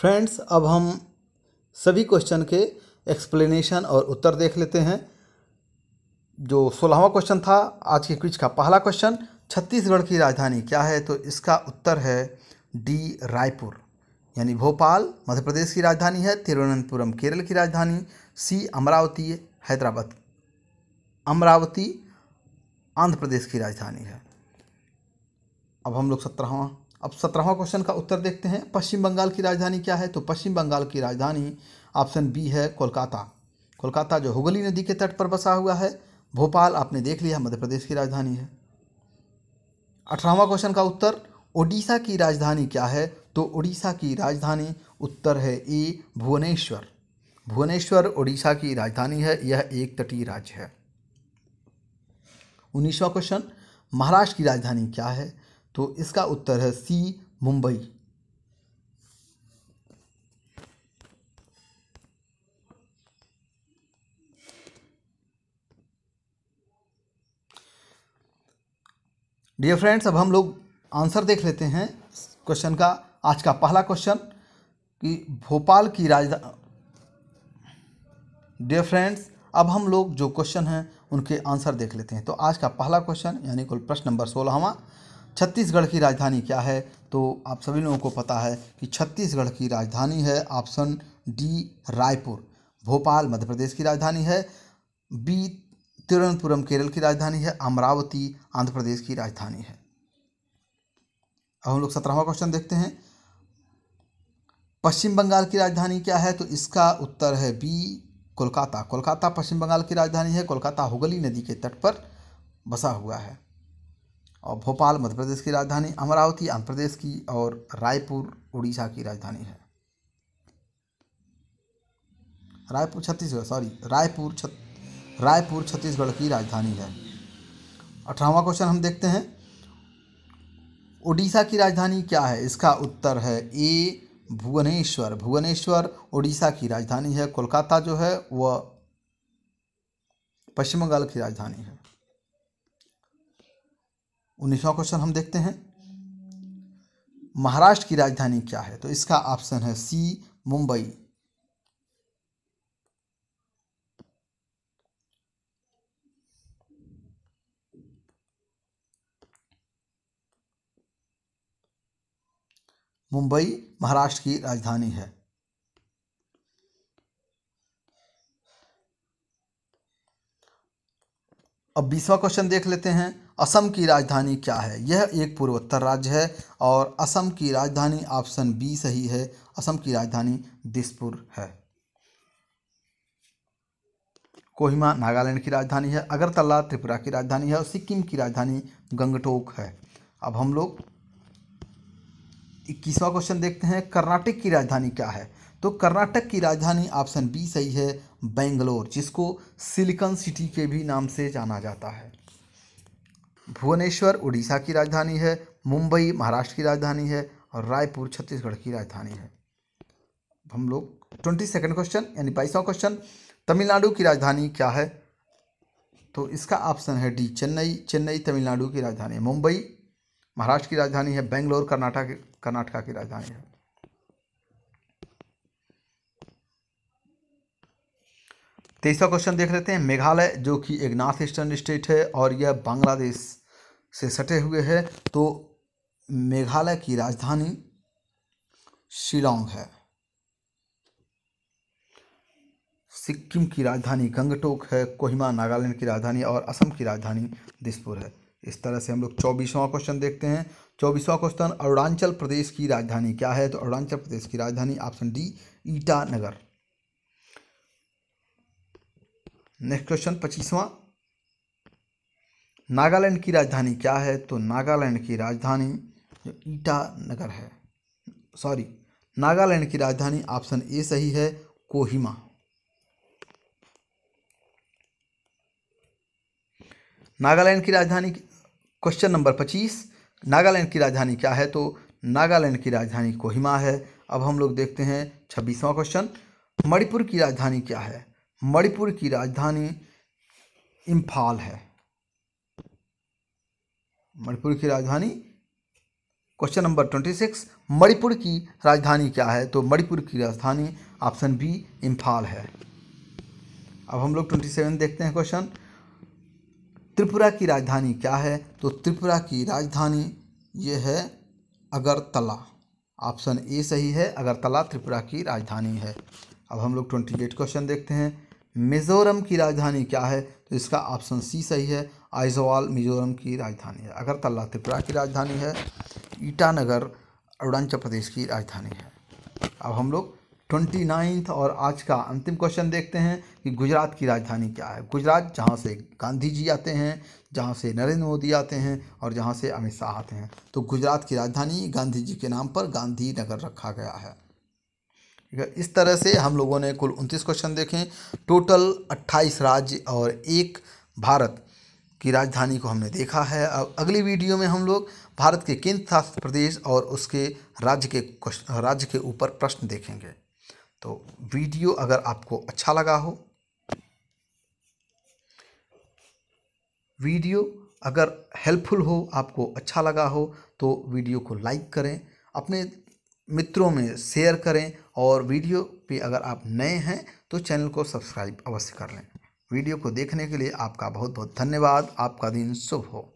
friends अब हम सभी क्वेश्चन के एक्सप्लेनेशन और उत्तर देख लेते हैं जो सोलहवा क्वेश्चन था आज के क्विज का पहला क्वेश्चन छत्तीसगढ़ की राजधानी क्या है तो इसका उत्तर है डी रायपुर यानी भोपाल मध्य प्रदेश की राजधानी है तिरुवनंतपुरम केरल की राजधानी सी अमरावती हैदराबाद अमरावती आंध्र प्रदेश की राजधानी है अब हम लोग सत्रहवा अब सत्रहवा क्वेश्चन का उत्तर देखते हैं पश्चिम बंगाल की राजधानी क्या है तो पश्चिम बंगाल की राजधानी ऑप्शन बी है कोलकाता कोलकाता जो हुगली नदी के तट पर बसा हुआ है भोपाल आपने देख लिया मध्य प्रदेश की राजधानी है अठारहवा क्वेश्चन का उत्तर ओडिशा की राजधानी क्या है तो ओडिशा की राजधानी उत्तर है ए भुवनेश्वर भुवनेश्वर ओडिशा की राजधानी है यह एक तटीय राज्य है उन्नीसवा क्वेश्चन महाराष्ट्र की राजधानी क्या है तो इसका उत्तर है सी मुंबई डियर फ्रेंड्स अब हम लोग आंसर देख लेते हैं क्वेश्चन का आज का पहला क्वेश्चन कि भोपाल की राजधानी डियर फ्रेंड्स अब हम लोग जो क्वेश्चन हैं उनके आंसर देख लेते हैं तो आज का पहला क्वेश्चन यानी कुल प्रश्न नंबर सोलहवा छत्तीसगढ़ की राजधानी क्या है तो आप सभी लोगों को पता है कि छत्तीसगढ़ की राजधानी है ऑप्शन डी रायपुर भोपाल मध्य प्रदेश की राजधानी है बी तिरुवनंतपुरम केरल की राजधानी है अमरावती आंध्र प्रदेश की राजधानी है अब हम लोग सत्रहवा क्वेश्चन देखते हैं पश्चिम बंगाल की राजधानी क्या है तो इसका उत्तर है बी कोलकाता कोलकाता पश्चिम बंगाल की राजधानी है कोलकाता हुगली नदी के तट पर बसा हुआ है और भोपाल मध्य प्रदेश की राजधानी अमरावती आंध्र प्रदेश की और रायपुर उड़ीसा की राजधानी है रायपुर छत्तीसगढ़ सॉरी रायपुर छत रायपुर छत्तीसगढ़ की राजधानी है अठारहवा क्वेश्चन हम देखते हैं उड़ीसा की राजधानी क्या है इसका उत्तर है ए भुवनेश्वर भुवनेश्वर उड़ीसा की राजधानी है कोलकाता जो है वह पश्चिम बंगाल की राजधानी है उन्नीसवा क्वेश्चन हम देखते हैं महाराष्ट्र की राजधानी क्या है तो इसका ऑप्शन है सी मुंबई मुंबई महाराष्ट्र की राजधानी है अब बीसवा क्वेश्चन देख लेते हैं असम की राजधानी क्या है यह एक पूर्वोत्तर राज्य है और असम की राजधानी ऑप्शन बी सही है असम की राजधानी दिसपुर है कोहिमा नागालैंड की राजधानी है अगरतला त्रिपुरा की राजधानी है और सिक्किम की राजधानी गंगटोक है अब हम लोग इक्कीसवा क्वेश्चन देखते हैं कर्नाटक की राजधानी क्या है तो कर्नाटक की राजधानी ऑप्शन बी सही है बेंगलोर जिसको सिलिकॉन सिटी के भी नाम से जाना जाता है भुवनेश्वर उड़ीसा की राजधानी है मुंबई महाराष्ट्र की राजधानी है और रायपुर छत्तीसगढ़ की राजधानी है हम लोग ट्वेंटी सेकेंड क्वेश्चन यानी बाईसवां क्वेश्चन तमिलनाडु की राजधानी क्या है तो इसका ऑप्शन है डी चेन्नई चेन्नई तमिलनाडु की राजधानी है मुंबई महाराष्ट्र की राजधानी है बेंगलोर कर्नाटक कर्नाटका की राजधानी है तेईसवा क्वेश्चन देख लेते हैं मेघालय जो कि एक नॉर्थ ईस्टर्न स्टेट है और यह बांग्लादेश से सटे हुए है तो मेघालय की राजधानी शिलोंग है सिक्किम की राजधानी गंगटोक है कोहिमा नागालैंड की राजधानी और असम की राजधानी दिसपुर है इस तरह से हम लोग चौबीसवां क्वेश्चन देखते हैं चौबीसवां क्वेश्चन अरुणाचल प्रदेश की राजधानी क्या है तो अरुणाचल प्रदेश की राजधानी option D Itanagar next question पच्चीसवां नागालैंड की राजधानी क्या है तो नागालैंड की राजधानी जो ईटानगर है सॉरी नागालैंड की राजधानी ऑप्शन ए सही है कोहिमा नागालैंड की राजधानी क्वेश्चन नंबर पच्चीस नागालैंड की राजधानी क्या है तो नागालैंड की राजधानी कोहिमा है अब हम लोग देखते हैं छब्बीसवां क्वेश्चन मणिपुर की राजधानी क्या है मणिपुर की राजधानी इम्फाल है मणिपुर की राजधानी question number twenty six Manipur की राजधानी क्या है तो मणिपुर की राजधानी ऑप्शन बी इम्फाल है अब हम लोग ट्वेंटी सेवन देखते हैं क्वेश्चन त्रिपुरा की राजधानी क्या है तो त्रिपुरा की राजधानी ये है अगरतला ऑप्शन ए सही है अगरतला त्रिपुरा की राजधानी है अब हम लोग ट्वेंटी एट क्वेश्चन देखते हैं मिज़ोरम की राजधानी क्या है तो इसका ऑप्शन सी सही है आइजोवाल मिज़ोरम की राजधानी है अगरतला त्रिपुरा की राजधानी है ईटानगर अरुणाचल प्रदेश की राजधानी है अब हम लोग ट्वेंटी नाइन्थ और आज का अंतिम क्वेश्चन देखते हैं कि गुजरात की राजधानी क्या है गुजरात जहाँ से गांधी जी आते हैं जहाँ से नरेंद्र मोदी आते हैं और जहाँ से अमित शाह आते हैं तो गुजरात की राजधानी गांधी जी के नाम पर गांधी नगर रखा गया है ठीक है इस तरह से हम लोगों ने कुल उनतीस क्वेश्चन देखें टोटल अट्ठाईस राज्य और एक भारत की राजधानी को हमने देखा है अब अगली वीडियो में हम लोग भारत के केंद्र शासित प्रदेश और उसके राज्य के राज्य के ऊपर प्रश्न देखेंगे तो वीडियो अगर आपको अच्छा लगा हो वीडियो अगर हेल्पफुल हो आपको अच्छा लगा हो तो वीडियो को लाइक करें अपने मित्रों में शेयर करें और वीडियो पे अगर आप नए हैं तो चैनल को सब्सक्राइब अवश्य कर लें वीडियो को देखने के लिए आपका बहुत बहुत धन्यवाद आपका दिन शुभ हो